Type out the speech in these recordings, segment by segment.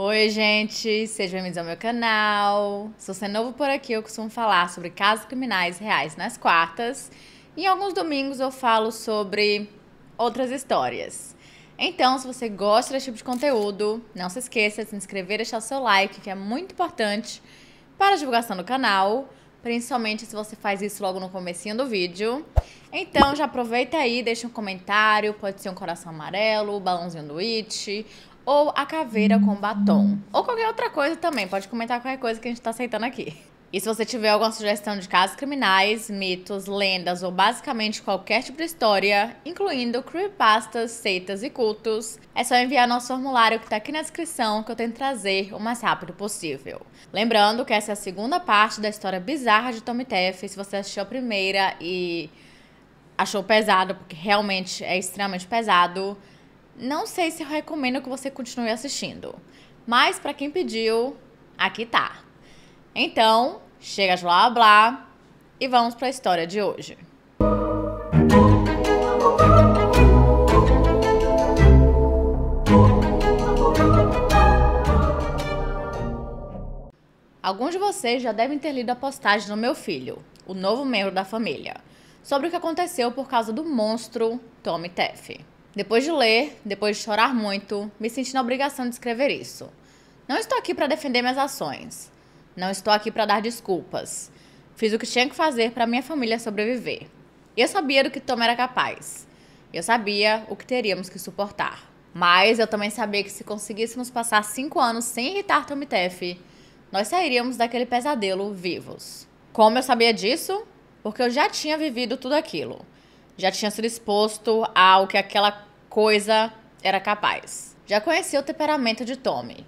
Oi, gente, sejam bem-vindos ao meu canal. Se você é novo por aqui, eu costumo falar sobre casos criminais reais nas quartas e em alguns domingos eu falo sobre outras histórias. Então, se você gosta desse tipo de conteúdo, não se esqueça de se inscrever e deixar o seu like, que é muito importante para a divulgação do canal, principalmente se você faz isso logo no comecinho do vídeo. Então, já aproveita aí, deixa um comentário, pode ser um coração amarelo, um balãozinho do it, ou a caveira com batom. Ou qualquer outra coisa também, pode comentar qualquer coisa que a gente tá aceitando aqui. E se você tiver alguma sugestão de casos criminais, mitos, lendas ou basicamente qualquer tipo de história, incluindo creepypastas, seitas e cultos, é só enviar nosso formulário que está aqui na descrição que eu tento trazer o mais rápido possível. Lembrando que essa é a segunda parte da história bizarra de Tommy Teff. Se você assistiu a primeira e achou pesado, porque realmente é extremamente pesado, não sei se eu recomendo que você continue assistindo, mas para quem pediu, aqui tá. Então, chega de blá blá e vamos para a história de hoje. Alguns de vocês já devem ter lido a postagem do meu filho, o novo membro da família, sobre o que aconteceu por causa do monstro Tommy Teff. Depois de ler, depois de chorar muito, me senti na obrigação de escrever isso. Não estou aqui para defender minhas ações. Não estou aqui para dar desculpas. Fiz o que tinha que fazer para minha família sobreviver. E eu sabia do que Tom era capaz. Eu sabia o que teríamos que suportar. Mas eu também sabia que se conseguíssemos passar cinco anos sem irritar Tommy Teff, nós sairíamos daquele pesadelo vivos. Como eu sabia disso? Porque eu já tinha vivido tudo aquilo já tinha sido exposto ao que aquela coisa era capaz. Já conhecia o temperamento de Tommy.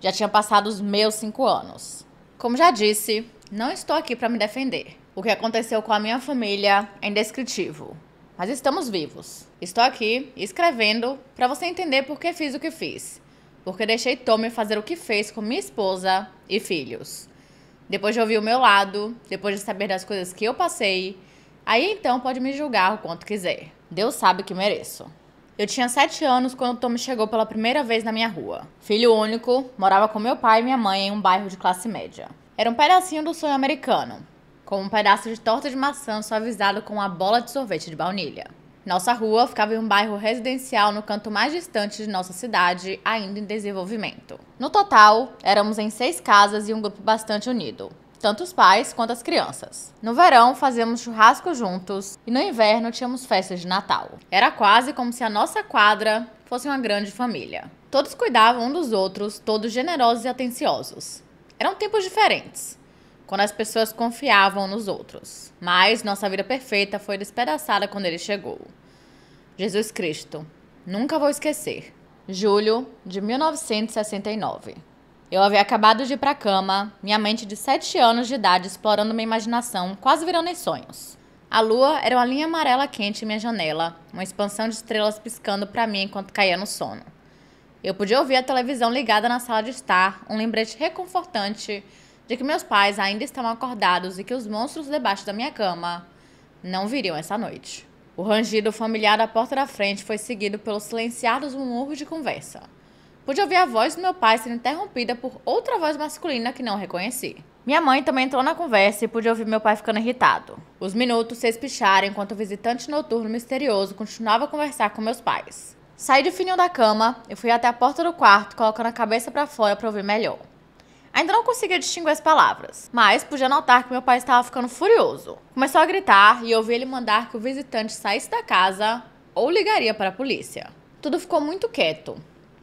Já tinha passado os meus cinco anos. Como já disse, não estou aqui para me defender. O que aconteceu com a minha família é indescritível. Mas estamos vivos. Estou aqui escrevendo para você entender por que fiz o que fiz. Porque deixei Tommy fazer o que fez com minha esposa e filhos. Depois de ouvir o meu lado, depois de saber das coisas que eu passei, Aí então pode me julgar o quanto quiser. Deus sabe que mereço. Eu tinha sete anos quando o Tommy chegou pela primeira vez na minha rua. Filho único, morava com meu pai e minha mãe em um bairro de classe média. Era um pedacinho do sonho americano, como um pedaço de torta de maçã suavizado com uma bola de sorvete de baunilha. Nossa rua ficava em um bairro residencial no canto mais distante de nossa cidade, ainda em desenvolvimento. No total, éramos em seis casas e um grupo bastante unido tanto os pais quanto as crianças. No verão, fazíamos churrasco juntos e no inverno tínhamos festas de Natal. Era quase como se a nossa quadra fosse uma grande família. Todos cuidavam um dos outros, todos generosos e atenciosos. Eram tempos diferentes, quando as pessoas confiavam nos outros. Mas nossa vida perfeita foi despedaçada quando ele chegou. Jesus Cristo, nunca vou esquecer. Julho de 1969. Eu havia acabado de ir para a cama, minha mente de 7 anos de idade explorando minha imaginação, quase virando em sonhos. A lua era uma linha amarela quente em minha janela, uma expansão de estrelas piscando para mim enquanto caía no sono. Eu podia ouvir a televisão ligada na sala de estar, um lembrete reconfortante de que meus pais ainda estavam acordados e que os monstros debaixo da minha cama não viriam essa noite. O rangido familiar da porta da frente foi seguido pelo silenciar dos murmúrios de conversa. Pude ouvir a voz do meu pai sendo interrompida por outra voz masculina que não reconheci. Minha mãe também entrou na conversa e pude ouvir meu pai ficando irritado. Os minutos se espicharam enquanto o visitante noturno misterioso continuava a conversar com meus pais. Saí do fininho da cama e fui até a porta do quarto, colocando a cabeça para fora para ouvir melhor. Ainda não conseguia distinguir as palavras, mas pude notar que meu pai estava ficando furioso. Começou a gritar e ouvi ele mandar que o visitante saísse da casa ou ligaria para a polícia. Tudo ficou muito quieto,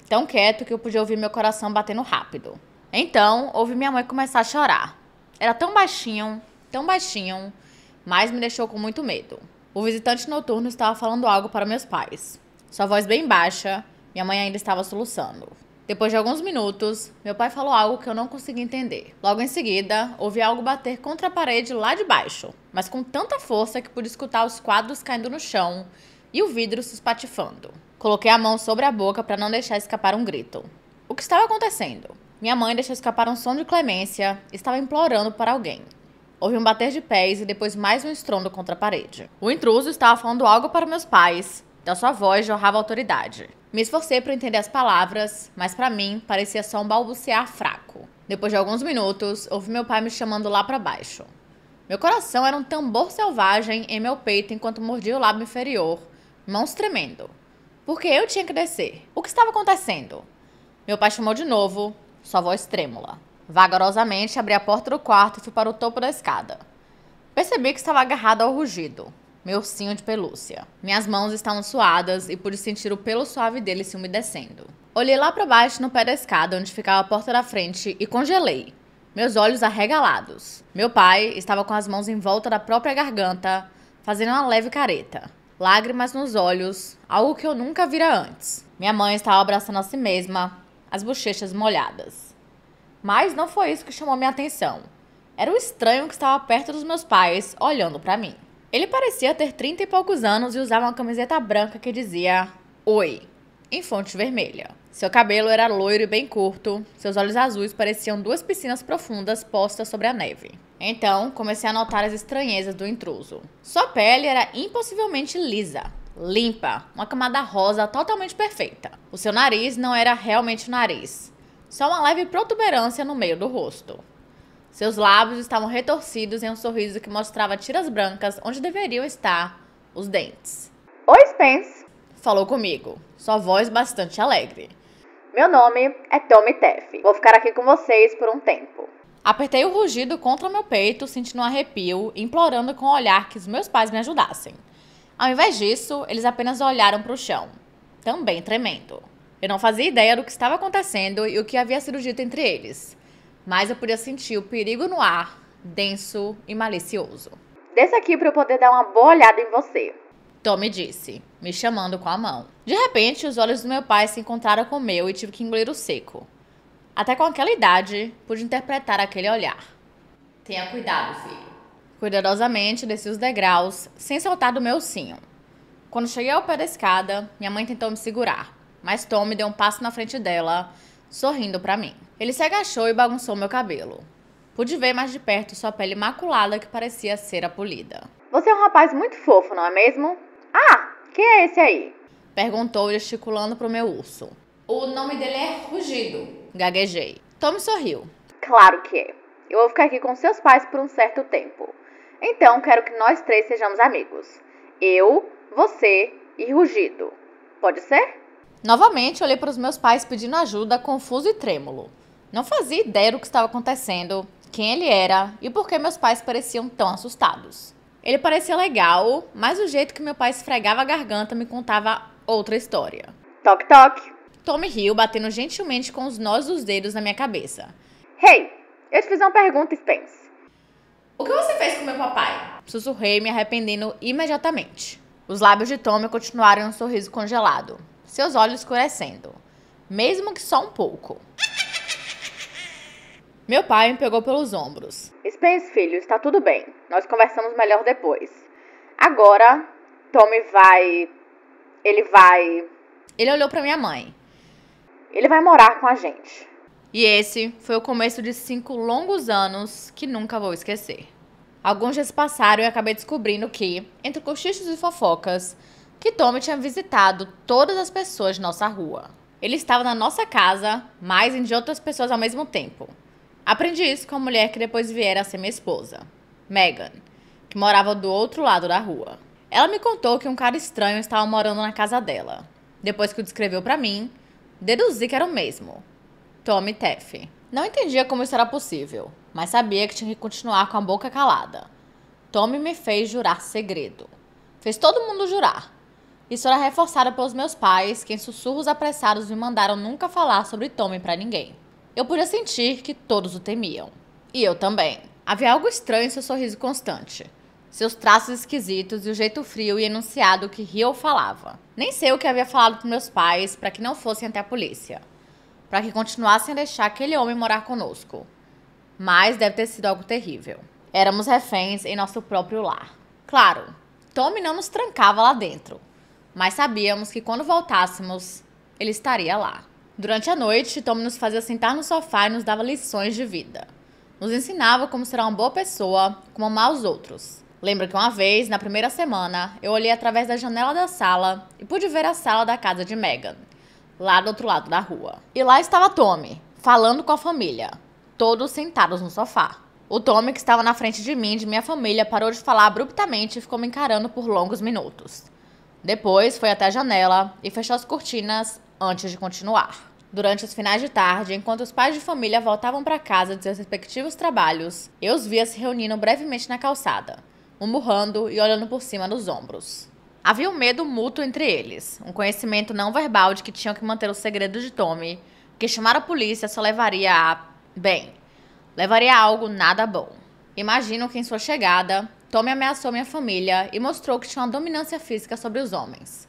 tão quieto que eu podia ouvir meu coração batendo rápido. Então, ouvi minha mãe começar a chorar. Era tão baixinho, tão baixinho, mas me deixou com muito medo. O visitante noturno estava falando algo para meus pais. Sua voz bem baixa, minha mãe ainda estava soluçando. Depois de alguns minutos, meu pai falou algo que eu não consegui entender. Logo em seguida, ouvi algo bater contra a parede lá de baixo, mas com tanta força que pude escutar os quadros caindo no chão e o vidro se espatifando. Coloquei a mão sobre a boca para não deixar escapar um grito. O que estava acontecendo? Minha mãe deixou escapar um som de clemência, estava implorando para alguém. Houve um bater de pés e depois mais um estrondo contra a parede. O intruso estava falando algo para meus pais, da sua voz jorrava autoridade. Me esforcei para entender as palavras, mas para mim parecia só um balbuciar fraco. Depois de alguns minutos, ouvi meu pai me chamando lá para baixo. Meu coração era um tambor selvagem em meu peito enquanto mordia o lábio inferior, mãos tremendo porque eu tinha que descer. O que estava acontecendo? Meu pai chamou de novo, sua voz trêmula. Vagarosamente abri a porta do quarto e fui para o topo da escada. Percebi que estava agarrado ao rugido, meu ursinho de pelúcia. Minhas mãos estavam suadas e pude sentir o pelo suave dele se umedecendo. Olhei lá para baixo no pé da escada onde ficava a porta da frente e congelei, meus olhos arregalados. Meu pai estava com as mãos em volta da própria garganta, fazendo uma leve careta lágrimas nos olhos, algo que eu nunca vira antes. Minha mãe estava abraçando a si mesma, as bochechas molhadas. Mas não foi isso que chamou minha atenção. Era o estranho que estava perto dos meus pais, olhando para mim. Ele parecia ter trinta e poucos anos e usava uma camiseta branca que dizia Oi, em fonte vermelha. Seu cabelo era loiro e bem curto, seus olhos azuis pareciam duas piscinas profundas postas sobre a neve. Então, comecei a notar as estranhezas do intruso. Sua pele era impossivelmente lisa, limpa, uma camada rosa totalmente perfeita. O seu nariz não era realmente nariz, só uma leve protuberância no meio do rosto. Seus lábios estavam retorcidos em um sorriso que mostrava tiras brancas onde deveriam estar os dentes. Oi, Spence! Falou comigo, sua voz bastante alegre. Meu nome é Tommy Teff. Vou ficar aqui com vocês por um tempo. Apertei o rugido contra meu peito, sentindo um arrepio, implorando com o olhar que os meus pais me ajudassem. Ao invés disso, eles apenas olharam para o chão, também tremendo. Eu não fazia ideia do que estava acontecendo e o que havia sido dito entre eles, mas eu podia sentir o perigo no ar, denso e malicioso. Desça aqui para eu poder dar uma boa olhada em você. Tommy disse, me chamando com a mão. De repente, os olhos do meu pai se encontraram com o meu e tive que engolir o seco até com aquela idade, pude interpretar aquele olhar. Tenha cuidado, filho. Cuidadosamente desci os degraus, sem soltar do meu cinho. Quando cheguei ao pé da escada, minha mãe tentou me segurar, mas Tom me deu um passo na frente dela, sorrindo para mim. Ele se agachou e bagunçou meu cabelo. Pude ver mais de perto sua pele maculada que parecia cera polida. Você é um rapaz muito fofo, não é mesmo? Ah, quem é esse aí? Perguntou, gesticulando pro meu urso. O nome dele é Rugido, Gaguejei. Tommy sorriu. Claro que é. Eu vou ficar aqui com seus pais por um certo tempo. Então quero que nós três sejamos amigos. Eu, você e Rugido. Pode ser? Novamente olhei para os meus pais pedindo ajuda, confuso e trêmulo. Não fazia ideia do que estava acontecendo, quem ele era e por que meus pais pareciam tão assustados. Ele parecia legal, mas o jeito que meu pai esfregava a garganta me contava outra história. Toque, toque. Tommy riu, batendo gentilmente com os nós dos dedos na minha cabeça. Hey, eu te fiz uma pergunta, Spence. O que você fez com meu papai? Sussurrei, me arrependendo imediatamente. Os lábios de Tommy continuaram um sorriso congelado, seus olhos escurecendo. Mesmo que só um pouco. Meu pai me pegou pelos ombros. Spence, filho, está tudo bem. Nós conversamos melhor depois. Agora, Tommy vai. Ele vai. Ele olhou para minha mãe. Ele vai morar com a gente. E esse foi o começo de cinco longos anos que nunca vou esquecer. Alguns dias passaram e acabei descobrindo que, entre cochichos e fofocas, que Tommy tinha visitado todas as pessoas de nossa rua. Ele estava na nossa casa, mas em de outras pessoas ao mesmo tempo. Aprendi isso com a mulher que depois viera a ser minha esposa, Megan, que morava do outro lado da rua. Ela me contou que um cara estranho estava morando na casa dela. Depois que o descreveu para mim, Deduzi que era o mesmo. Tommy Teff. Não entendia como isso era possível, mas sabia que tinha que continuar com a boca calada. Tommy me fez jurar segredo. Fez todo mundo jurar. Isso era reforçado pelos meus pais, que em sussurros apressados me mandaram nunca falar sobre Tommy para ninguém. Eu podia sentir que todos o temiam. E eu também. Havia algo estranho em seu sorriso constante seus traços esquisitos e o jeito frio e enunciado que ria ou falava. Nem sei o que havia falado com meus pais para que não fossem até a polícia, para que continuassem a deixar aquele homem morar conosco. Mas deve ter sido algo terrível. Éramos reféns em nosso próprio lar. Claro, Tommy não nos trancava lá dentro, mas sabíamos que quando voltássemos, ele estaria lá. Durante a noite, Tommy nos fazia sentar no sofá e nos dava lições de vida. Nos ensinava como ser uma boa pessoa, como amar os outros Lembro que uma vez, na primeira semana, eu olhei através da janela da sala e pude ver a sala da casa de Megan, lá do outro lado da rua. E lá estava Tommy, falando com a família, todos sentados no sofá. O Tommy, que estava na frente de mim e de minha família, parou de falar abruptamente e ficou me encarando por longos minutos. Depois foi até a janela e fechou as cortinas antes de continuar. Durante os finais de tarde, enquanto os pais de família voltavam para casa de seus respectivos trabalhos, eu os via se reunindo brevemente na calçada murmurando e olhando por cima dos ombros. Havia um medo mútuo entre eles, um conhecimento não verbal de que tinham que manter o segredo de Tommy, que chamar a polícia só levaria a. Bem, levaria a algo nada bom. Imagino que em sua chegada, Tommy ameaçou minha família e mostrou que tinha uma dominância física sobre os homens.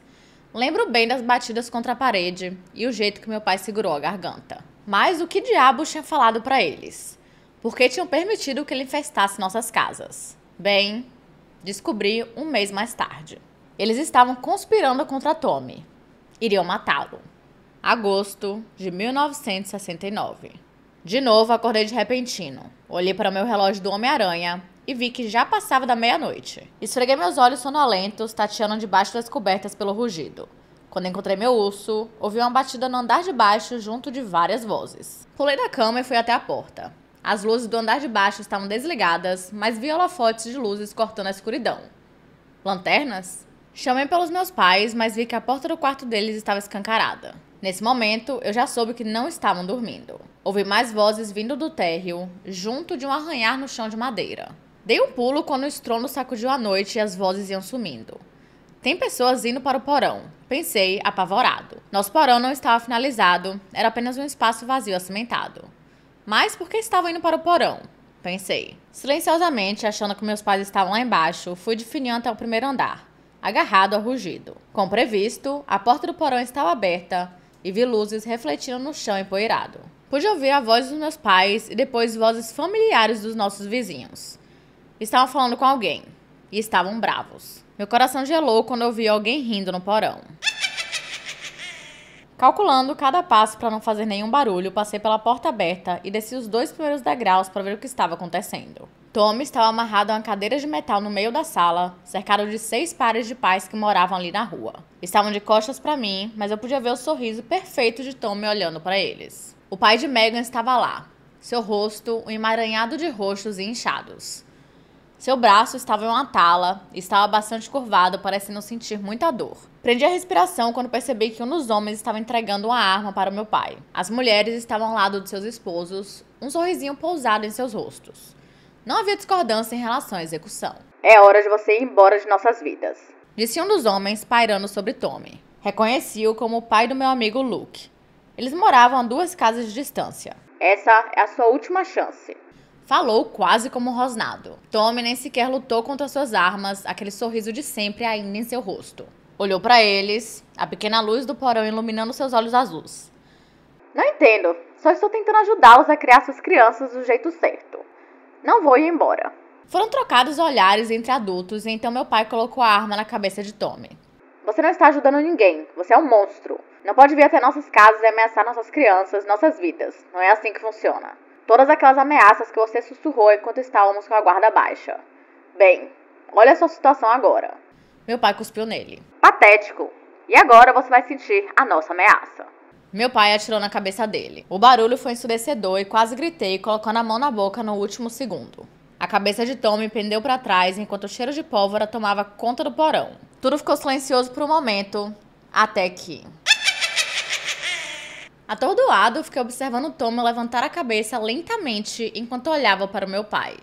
Lembro bem das batidas contra a parede e o jeito que meu pai segurou a garganta. Mas o que diabo tinha falado para eles? Por que tinham permitido que ele infestasse nossas casas? Bem, Descobri um mês mais tarde. Eles estavam conspirando contra Tommy. Iriam matá-lo. Agosto de 1969. De novo, acordei de repentino. Olhei para o meu relógio do Homem-Aranha e vi que já passava da meia-noite. Esfreguei meus olhos sonolentos, tateando debaixo das cobertas pelo rugido. Quando encontrei meu urso, ouvi uma batida no andar de baixo junto de várias vozes. Pulei da cama e fui até a porta. As luzes do andar de baixo estavam desligadas, mas vi holofotes de luzes cortando a escuridão. Lanternas? Chamei pelos meus pais, mas vi que a porta do quarto deles estava escancarada. Nesse momento, eu já soube que não estavam dormindo. Ouvi mais vozes vindo do térreo, junto de um arranhar no chão de madeira. Dei um pulo quando o estrondo sacudiu a noite e as vozes iam sumindo. Tem pessoas indo para o porão, pensei, apavorado. Nosso porão não estava finalizado, era apenas um espaço vazio acimentado. Mas por que estavam indo para o porão? Pensei. Silenciosamente, achando que meus pais estavam lá embaixo, fui de fininho até o primeiro andar, agarrado a rugido. Como previsto, a porta do porão estava aberta e vi luzes refletindo no chão empoeirado. Pude ouvir a voz dos meus pais e depois vozes familiares dos nossos vizinhos. Estavam falando com alguém e estavam bravos. Meu coração gelou quando eu vi alguém rindo no porão. Calculando cada passo para não fazer nenhum barulho, passei pela porta aberta e desci os dois primeiros degraus para ver o que estava acontecendo. Tommy estava amarrado a uma cadeira de metal no meio da sala, cercado de seis pares de pais que moravam ali na rua. Estavam de costas para mim, mas eu podia ver o sorriso perfeito de Tommy olhando para eles. O pai de Megan estava lá, seu rosto um emaranhado de roxos e inchados. Seu braço estava em uma tala e estava bastante curvado, parecendo sentir muita dor. Prendi a respiração quando percebi que um dos homens estava entregando uma arma para o meu pai. As mulheres estavam ao lado de seus esposos, um sorrisinho pousado em seus rostos. Não havia discordância em relação à execução. É hora de você ir embora de nossas vidas. Disse um dos homens, pairando sobre Tommy. Reconheci-o como o pai do meu amigo Luke. Eles moravam a duas casas de distância. Essa é a sua última chance. Falou quase como um rosnado. Tommy nem sequer lutou contra suas armas, aquele sorriso de sempre ainda em seu rosto. Olhou para eles, a pequena luz do porão iluminando seus olhos azuis. Não entendo. Só estou tentando ajudá-los a criar suas crianças do jeito certo. Não vou ir embora. Foram trocados olhares entre adultos, e então meu pai colocou a arma na cabeça de Tommy. Você não está ajudando ninguém. Você é um monstro. Não pode vir até nossas casas e ameaçar nossas crianças, nossas vidas. Não é assim que funciona. Todas aquelas ameaças que você sussurrou enquanto estávamos com a guarda baixa. Bem, olha a sua situação agora. Meu pai cuspiu nele. Patético! E agora você vai sentir a nossa ameaça. Meu pai atirou na cabeça dele. O barulho foi ensurdecedor e quase gritei, colocando a mão na boca no último segundo. A cabeça de Tom me pendeu para trás enquanto o cheiro de pólvora tomava conta do porão. Tudo ficou silencioso por um momento, até que. Atordoado, fiquei observando Tom levantar a cabeça lentamente enquanto olhava para o meu pai.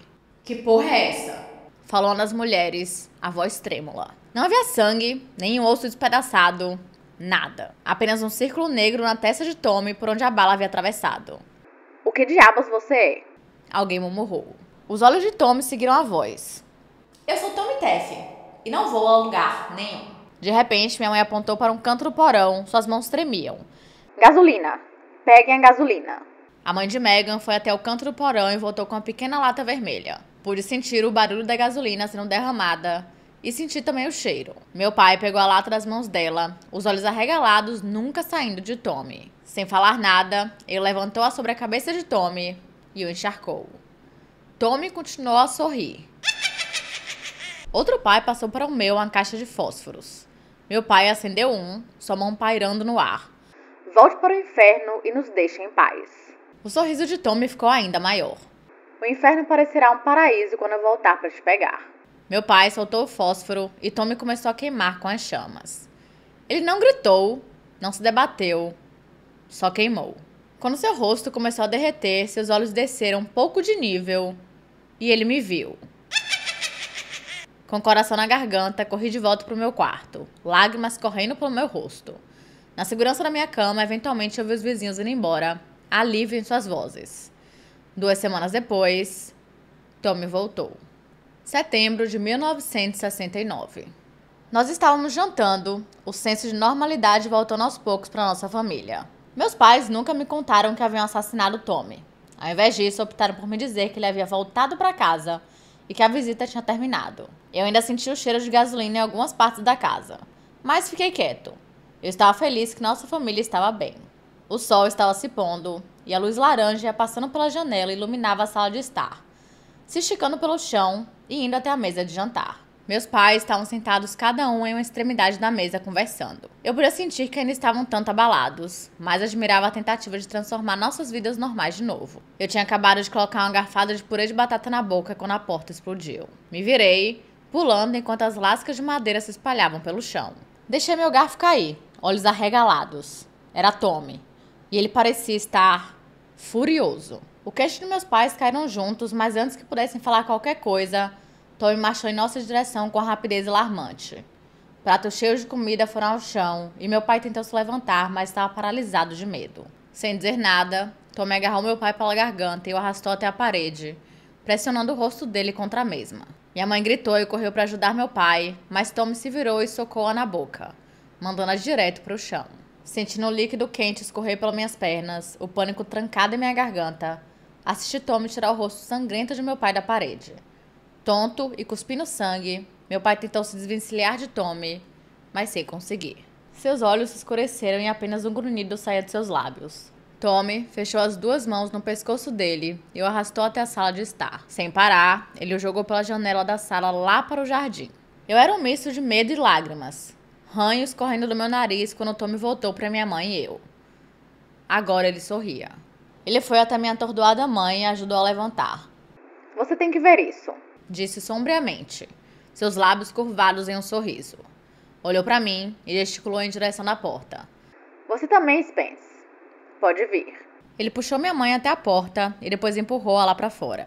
Que porra é essa? Falou nas mulheres, a voz trêmula. Não havia sangue, nem um osso despedaçado, nada. Apenas um círculo negro na testa de Tommy por onde a bala havia atravessado. O que diabos você é? Alguém murmurou. Os olhos de Tommy seguiram a voz. Eu sou Tommy Teff e não vou a lugar nenhum. De repente, minha mãe apontou para um canto do porão, suas mãos tremiam. Gasolina! Peguem a gasolina! A mãe de Megan foi até o canto do porão e voltou com uma pequena lata vermelha. Pude sentir o barulho da gasolina sendo derramada e senti também o cheiro. Meu pai pegou a lata das mãos dela, os olhos arregalados, nunca saindo de Tommy. Sem falar nada, ele levantou-a sobre a cabeça de Tommy e o encharcou. Tommy continuou a sorrir. Outro pai passou para o meu uma caixa de fósforos. Meu pai acendeu um, sua mão pairando no ar. Volte para o inferno e nos deixe em paz. O sorriso de Tommy ficou ainda maior. O inferno parecerá um paraíso quando eu voltar para te pegar. Meu pai soltou o fósforo e Tommy começou a queimar com as chamas. Ele não gritou, não se debateu, só queimou. Quando seu rosto começou a derreter, seus olhos desceram um pouco de nível e ele me viu. Com o coração na garganta, corri de volta para o meu quarto, lágrimas correndo pelo meu rosto. Na segurança da minha cama, eventualmente ouvi os vizinhos indo embora, alívio em suas vozes. Duas semanas depois, Tommy voltou setembro de 1969. Nós estávamos jantando, o senso de normalidade voltando aos poucos para nossa família. Meus pais nunca me contaram que haviam assassinado Tommy. Ao invés disso, optaram por me dizer que ele havia voltado para casa e que a visita tinha terminado. Eu ainda senti o cheiro de gasolina em algumas partes da casa, mas fiquei quieto. Eu estava feliz que nossa família estava bem. O sol estava se pondo e a luz laranja ia passando pela janela e iluminava a sala de estar se esticando pelo chão e indo até a mesa de jantar. Meus pais estavam sentados cada um em uma extremidade da mesa conversando. Eu podia sentir que ainda estavam tanto abalados, mas admirava a tentativa de transformar nossas vidas normais de novo. Eu tinha acabado de colocar uma garfada de purê de batata na boca quando a porta explodiu. Me virei, pulando enquanto as lascas de madeira se espalhavam pelo chão. Deixei meu garfo cair, olhos arregalados. Era Tommy, e ele parecia estar furioso. O queixo dos meus pais caíram juntos, mas antes que pudessem falar qualquer coisa, Tommy marchou em nossa direção com a rapidez alarmante. Pratos cheios de comida foram ao chão e meu pai tentou se levantar, mas estava paralisado de medo. Sem dizer nada, Tommy agarrou meu pai pela garganta e o arrastou até a parede, pressionando o rosto dele contra a mesma. Minha mãe gritou e correu para ajudar meu pai, mas Tommy se virou e socou-a na boca, mandando-a direto para o chão. Sentindo o líquido quente escorrer pelas minhas pernas, o pânico trancado em minha garganta, assisti Tommy tirar o rosto sangrento de meu pai da parede. Tonto e cuspindo sangue, meu pai tentou se desvencilhar de Tommy, mas sem conseguir. Seus olhos se escureceram e apenas um grunhido saía de seus lábios. Tommy fechou as duas mãos no pescoço dele e o arrastou até a sala de estar. Sem parar, ele o jogou pela janela da sala lá para o jardim. Eu era um misto de medo e lágrimas, ranhos correndo do meu nariz quando Tommy voltou para minha mãe e eu. Agora ele sorria. Ele foi até minha atordoada mãe e ajudou a levantar. Você tem que ver isso, disse sombriamente, seus lábios curvados em um sorriso. Olhou para mim e gesticulou em direção à porta. Você também, Spence. Pode vir. Ele puxou minha mãe até a porta e depois empurrou-a lá para fora.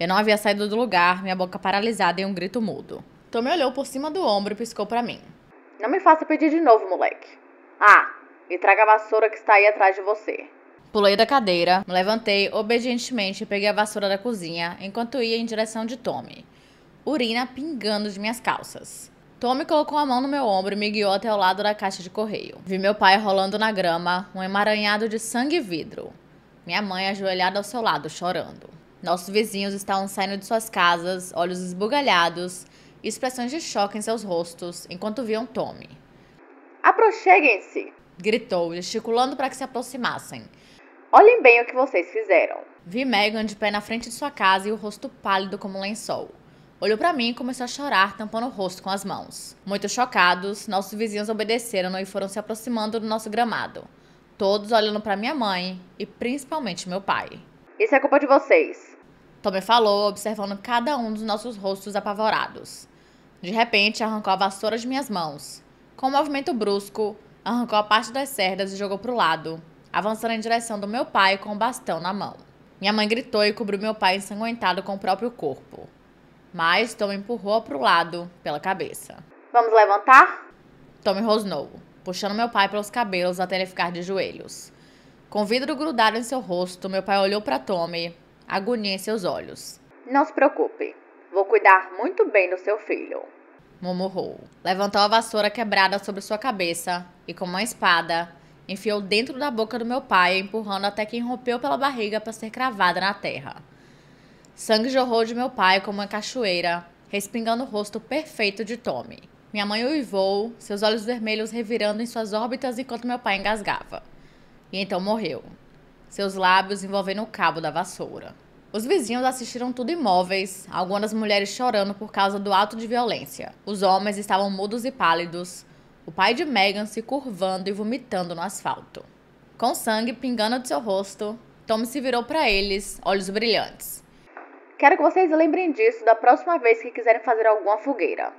Eu não havia saído do lugar, minha boca paralisada em um grito mudo. Tommy olhou por cima do ombro e piscou para mim. Não me faça pedir de novo, moleque. Ah, e traga a vassoura que está aí atrás de você. Pulei da cadeira, me levantei obedientemente e peguei a vassoura da cozinha enquanto ia em direção de Tommy. Urina pingando de minhas calças. Tommy colocou a mão no meu ombro e me guiou até o lado da caixa de correio. Vi meu pai rolando na grama, um emaranhado de sangue e vidro. Minha mãe ajoelhada ao seu lado, chorando. Nossos vizinhos estavam saindo de suas casas, olhos esbugalhados, expressões de choque em seus rostos, enquanto viam Tommy. Aproxeguem-se! gritou, gesticulando para que se aproximassem Olhem bem o que vocês fizeram. Vi Megan de pé na frente de sua casa e o rosto pálido como um lençol. Olhou para mim e começou a chorar, tampando o rosto com as mãos. Muito chocados, nossos vizinhos obedeceram né, e foram se aproximando do nosso gramado. Todos olhando para minha mãe e principalmente meu pai. Isso é culpa de vocês. Tommy falou, observando cada um dos nossos rostos apavorados. De repente, arrancou a vassoura de minhas mãos. Com um movimento brusco, arrancou a parte das cerdas e jogou para o lado, avançando em direção do meu pai com o um bastão na mão. Minha mãe gritou e cobriu meu pai ensanguentado com o próprio corpo. Mas Tom empurrou para o lado pela cabeça. Vamos levantar? Tome rosnou, puxando meu pai pelos cabelos até ele ficar de joelhos. Com o vidro grudado em seu rosto, meu pai olhou para Tommy, agonia em seus olhos. Não se preocupe, vou cuidar muito bem do seu filho. Murmurou. Levantou a vassoura quebrada sobre sua cabeça e, com uma espada, enfiou dentro da boca do meu pai, empurrando até que rompeu pela barriga para ser cravada na terra. Sangue jorrou de meu pai como uma cachoeira, respingando o rosto perfeito de Tommy. Minha mãe uivou, seus olhos vermelhos revirando em suas órbitas enquanto meu pai engasgava. E então morreu, seus lábios envolvendo o cabo da vassoura. Os vizinhos assistiram tudo imóveis, algumas mulheres chorando por causa do ato de violência. Os homens estavam mudos e pálidos, o pai de Megan se curvando e vomitando no asfalto. Com sangue pingando de seu rosto, Tommy se virou para eles, olhos brilhantes. Quero que vocês lembrem disso da próxima vez que quiserem fazer alguma fogueira.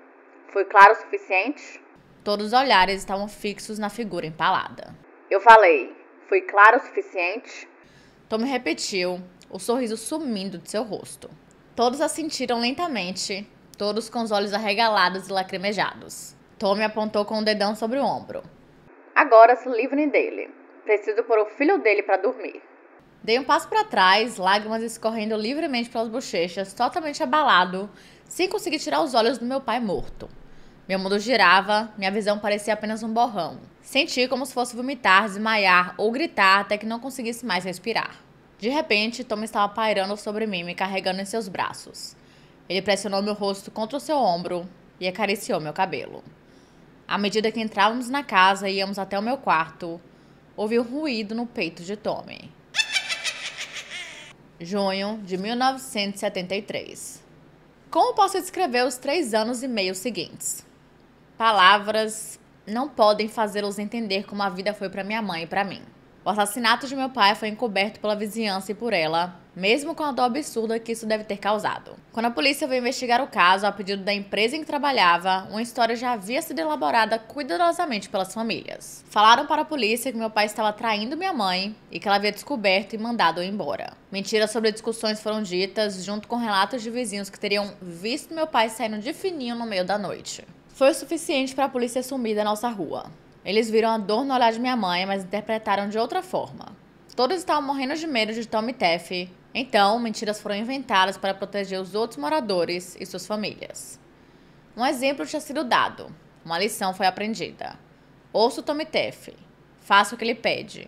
Foi claro o suficiente? Todos os olhares estavam fixos na figura empalada. Eu falei, foi claro o suficiente? Tommy repetiu, o sorriso sumindo de seu rosto. Todos sentiram lentamente, todos com os olhos arregalados e lacrimejados. Tommy apontou com o um dedão sobre o ombro. Agora se livrem dele. Preciso pôr o filho dele para dormir. Dei um passo para trás, lágrimas escorrendo livremente pelas bochechas, totalmente abalado, sem conseguir tirar os olhos do meu pai morto. Meu mundo girava, minha visão parecia apenas um borrão. Senti como se fosse vomitar, desmaiar ou gritar até que não conseguisse mais respirar. De repente, Tom estava pairando sobre mim, me carregando em seus braços. Ele pressionou meu rosto contra o seu ombro e acariciou meu cabelo. À medida que entrávamos na casa e íamos até o meu quarto, ouvi um ruído no peito de Tommy. Junho de 1973. Como posso descrever os três anos e meio seguintes? Palavras não podem fazê-los entender como a vida foi para minha mãe e para mim. O assassinato de meu pai foi encoberto pela vizinhança e por ela, mesmo com a dor absurda que isso deve ter causado. Quando a polícia veio investigar o caso, a pedido da empresa em que trabalhava, uma história já havia sido elaborada cuidadosamente pelas famílias. Falaram para a polícia que meu pai estava traindo minha mãe e que ela havia descoberto e mandado-o embora. Mentiras sobre discussões foram ditas, junto com relatos de vizinhos que teriam visto meu pai saindo de fininho no meio da noite. Foi o suficiente para a polícia sumir da nossa rua. Eles viram a dor no olhar de minha mãe, mas interpretaram de outra forma. Todos estavam morrendo de medo de Tom e Teff, então mentiras foram inventadas para proteger os outros moradores e suas famílias. Um exemplo tinha sido dado, uma lição foi aprendida. Ouça o Tom Teff, faça o que ele pede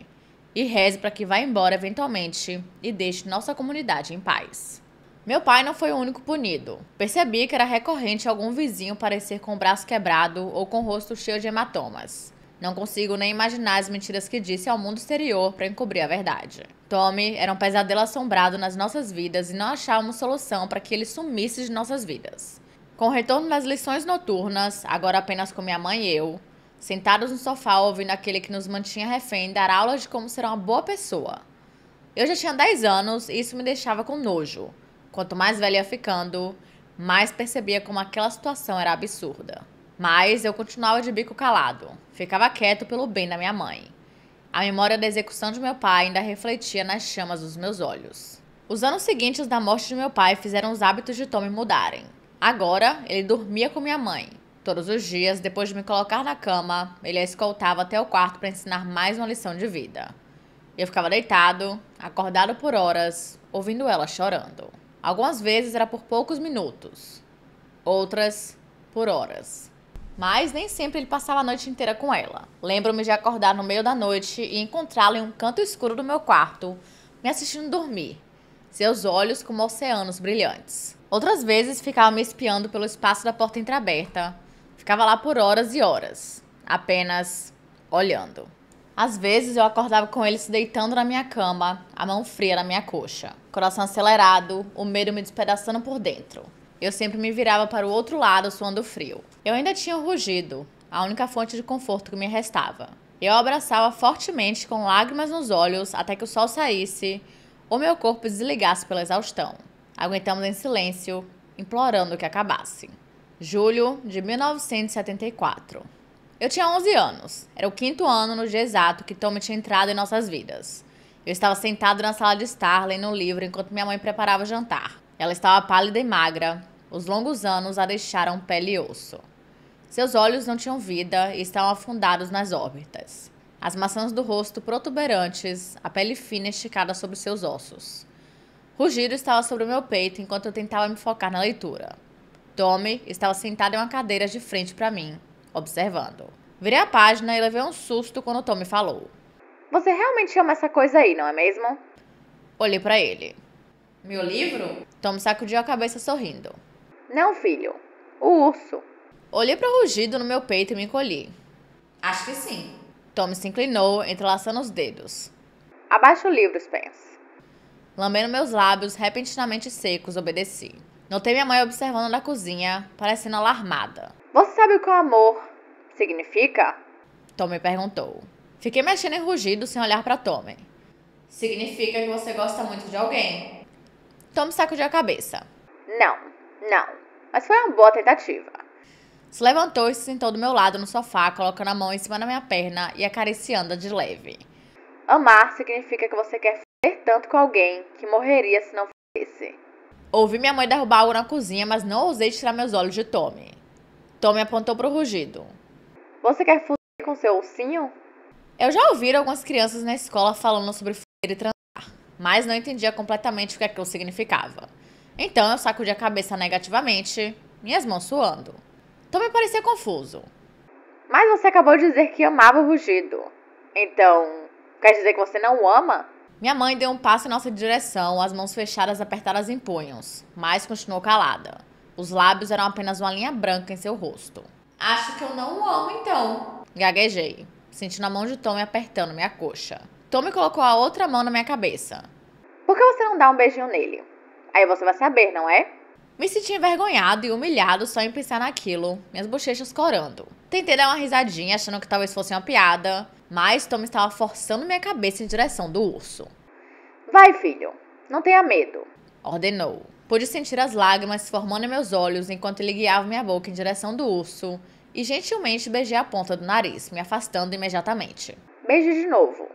e reze para que vá embora eventualmente e deixe nossa comunidade em paz. Meu pai não foi o único punido. Percebi que era recorrente algum vizinho parecer com o braço quebrado ou com o rosto cheio de hematomas. Não consigo nem imaginar as mentiras que disse ao mundo exterior para encobrir a verdade. Tommy era um pesadelo assombrado nas nossas vidas e não achávamos solução para que ele sumisse de nossas vidas. Com o retorno das lições noturnas, agora apenas com minha mãe e eu, sentados no sofá ouvindo aquele que nos mantinha refém dar aulas de como ser uma boa pessoa. Eu já tinha 10 anos e isso me deixava com nojo. Quanto mais velha ia ficando, mais percebia como aquela situação era absurda. Mas eu continuava de bico calado, ficava quieto pelo bem da minha mãe. A memória da execução de meu pai ainda refletia nas chamas dos meus olhos. Os anos seguintes da morte de meu pai fizeram os hábitos de Tommy mudarem. Agora, ele dormia com minha mãe. Todos os dias, depois de me colocar na cama, ele a escoltava até o quarto para ensinar mais uma lição de vida. Eu ficava deitado, acordado por horas, ouvindo ela chorando. Algumas vezes era por poucos minutos, outras por horas mas nem sempre ele passava a noite inteira com ela. Lembro-me de acordar no meio da noite e encontrá-lo em um canto escuro do meu quarto, me assistindo dormir, seus olhos como oceanos brilhantes. Outras vezes ficava me espiando pelo espaço da porta entreaberta. Ficava lá por horas e horas, apenas olhando. Às vezes eu acordava com ele se deitando na minha cama, a mão fria na minha coxa, coração acelerado, o medo me despedaçando por dentro. Eu sempre me virava para o outro lado, suando frio. Eu ainda tinha rugido, a única fonte de conforto que me restava. Eu abraçava fortemente com lágrimas nos olhos até que o sol saísse ou meu corpo desligasse pela exaustão. Aguentamos em silêncio, implorando que acabasse. Julho de 1974. Eu tinha 11 anos. Era o quinto ano no dia exato que Tommy tinha entrado em nossas vidas. Eu estava sentado na sala de estar lendo um livro enquanto minha mãe preparava o jantar. Ela estava pálida e magra, os longos anos a deixaram pele e osso. Seus olhos não tinham vida e estavam afundados nas órbitas. As maçãs do rosto protuberantes, a pele fina esticada sobre seus ossos. Rugido estava sobre o meu peito enquanto eu tentava me focar na leitura. Tommy estava sentado em uma cadeira de frente para mim, observando. Virei a página e levei um susto quando Tommy falou. Você realmente ama essa coisa aí, não é mesmo? Olhei para ele. Meu livro? Tommy sacudiu a cabeça sorrindo. Não, filho. O urso. Olhei para o rugido no meu peito e me encolhi. Acho que sim. Tommy se inclinou, entrelaçando os dedos. Abaixa o livro, Spence. Lambendo meus lábios repentinamente secos, obedeci. Notei minha mãe observando na cozinha, parecendo alarmada. Você sabe o que é o amor significa? Tommy perguntou. Fiquei mexendo em rugido sem olhar para Tommy. Significa que você gosta muito de alguém. Tommy sacudiu a cabeça. Não. Não, mas foi uma boa tentativa. Se levantou e se sentou do meu lado no sofá, colocando a mão em cima da minha perna e acariciando-a de leve. Amar significa que você quer fazer tanto com alguém que morreria se não fosse. Ouvi minha mãe derrubar algo na cozinha, mas não ousei tirar meus olhos de Tommy. Tommy apontou para o rugido. Você quer fugir com seu ursinho? Eu já ouvi algumas crianças na escola falando sobre fugir e transar, mas não entendia completamente o que aquilo significava. Então eu sacudi a cabeça negativamente, minhas mãos suando. Tommy então, parecia confuso. Mas você acabou de dizer que amava o rugido. Então, quer dizer que você não o ama? Minha mãe deu um passo em nossa direção, as mãos fechadas apertadas em punhos, mas continuou calada. Os lábios eram apenas uma linha branca em seu rosto. Acho que eu não o amo, então. Gaguejei, sentindo a mão de Tommy apertando minha coxa. Tommy colocou a outra mão na minha cabeça. Por que você não dá um beijinho nele? Aí você vai saber, não é? Me senti envergonhado e humilhado só em pensar naquilo, minhas bochechas corando. Tentei dar uma risadinha, achando que talvez fosse uma piada, mas Tom estava forçando minha cabeça em direção do urso. Vai, filho, não tenha medo, ordenou. Pude sentir as lágrimas formando em meus olhos enquanto ele guiava minha boca em direção do urso e gentilmente beijei a ponta do nariz, me afastando imediatamente. Beije de novo,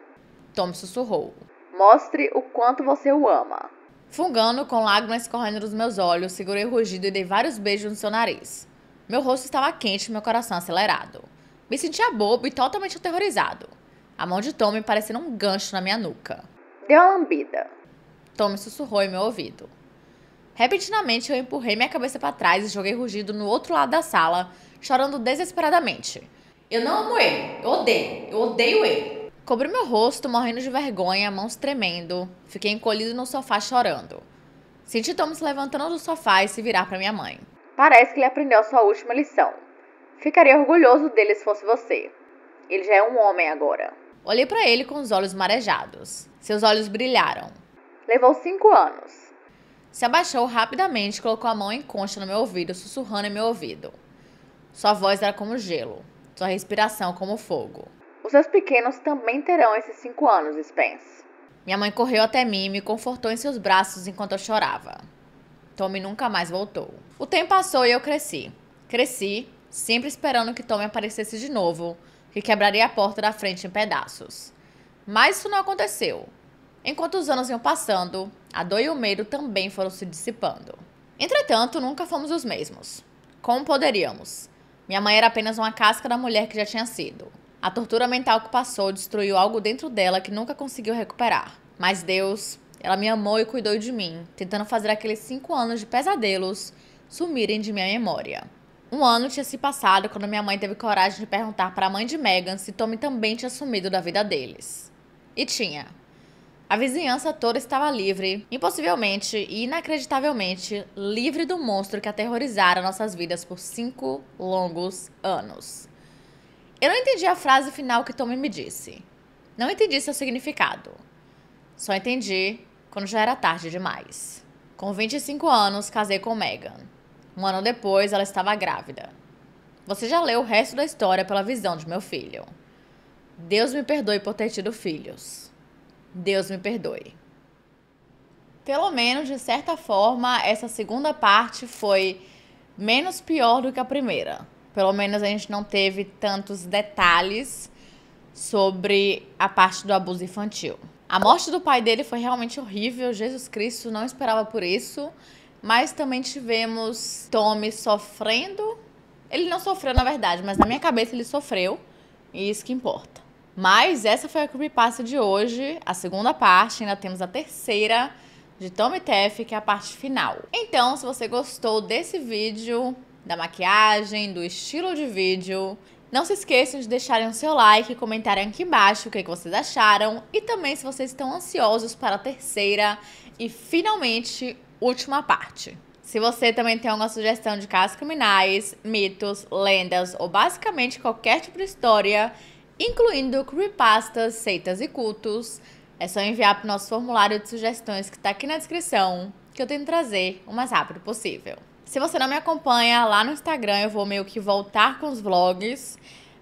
Tom sussurrou. Mostre o quanto você o ama. Fungando, com lágrimas correndo dos meus olhos, segurei o rugido e dei vários beijos no seu nariz. Meu rosto estava quente e meu coração acelerado. Me sentia bobo e totalmente aterrorizado. A mão de Tommy parecendo um gancho na minha nuca. Deu uma lambida. Tommy sussurrou em meu ouvido. Repentinamente, eu empurrei minha cabeça para trás e joguei rugido no outro lado da sala, chorando desesperadamente. Eu não amo ele. Eu odeio. Eu odeio ele. Cobri meu rosto, morrendo de vergonha, mãos tremendo. Fiquei encolhido no sofá chorando. Senti Tom se levantando do sofá e se virar para minha mãe. Parece que ele aprendeu sua última lição. Ficaria orgulhoso dele se fosse você. Ele já é um homem agora. Olhei para ele com os olhos marejados. Seus olhos brilharam. Levou cinco anos. Se abaixou rapidamente e colocou a mão em concha no meu ouvido, sussurrando em meu ouvido. Sua voz era como gelo, sua respiração como fogo. Os seus pequenos também terão esses cinco anos, Spence. Minha mãe correu até mim e me confortou em seus braços enquanto eu chorava. Tommy nunca mais voltou. O tempo passou e eu cresci. Cresci, sempre esperando que Tommy aparecesse de novo, que quebraria a porta da frente em pedaços. Mas isso não aconteceu. Enquanto os anos iam passando, a dor e o medo também foram se dissipando. Entretanto, nunca fomos os mesmos. Como poderíamos? Minha mãe era apenas uma casca da mulher que já tinha sido. A tortura mental que passou destruiu algo dentro dela que nunca conseguiu recuperar. Mas Deus, ela me amou e cuidou de mim, tentando fazer aqueles cinco anos de pesadelos sumirem de minha memória. Um ano tinha se passado quando minha mãe teve coragem de perguntar para a mãe de Megan se Tommy também tinha sumido da vida deles. E tinha. A vizinhança toda estava livre, impossivelmente e inacreditavelmente livre do monstro que aterrorizara nossas vidas por cinco longos anos. Eu não entendi a frase final que Tommy me disse. Não entendi seu significado. Só entendi quando já era tarde demais. Com 25 anos, casei com Megan. Um ano depois, ela estava grávida. Você já leu o resto da história pela visão de meu filho. Deus me perdoe por ter tido filhos. Deus me perdoe. Pelo menos, de certa forma, essa segunda parte foi menos pior do que a primeira. Pelo menos a gente não teve tantos detalhes sobre a parte do abuso infantil. A morte do pai dele foi realmente horrível, Jesus Cristo não esperava por isso, mas também tivemos Tommy sofrendo. Ele não sofreu, na verdade, mas na minha cabeça ele sofreu, e isso que importa. Mas essa foi a creepypasta de hoje, a segunda parte, ainda temos a terceira de Tommy Teff, que é a parte final. Então, se você gostou desse vídeo, da maquiagem, do estilo de vídeo. Não se esqueçam de deixarem o seu like e comentarem aqui embaixo o que, é que vocês acharam e também se vocês estão ansiosos para a terceira e finalmente última parte. Se você também tem alguma sugestão de casos criminais, mitos, lendas ou basicamente qualquer tipo de história, incluindo creepypastas, seitas e cultos, é só enviar para o nosso formulário de sugestões que está aqui na descrição, que eu tento trazer o mais rápido possível. Se você não me acompanha lá no Instagram, eu vou meio que voltar com os vlogs.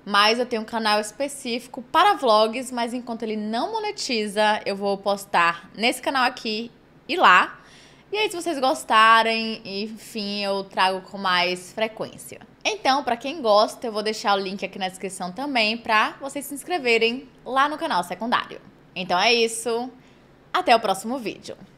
Mas eu tenho um canal específico para vlogs, mas enquanto ele não monetiza, eu vou postar nesse canal aqui e lá. E aí, se vocês gostarem, enfim, eu trago com mais frequência. Então, para quem gosta, eu vou deixar o link aqui na descrição também para vocês se inscreverem lá no canal secundário. Então é isso, até o próximo vídeo.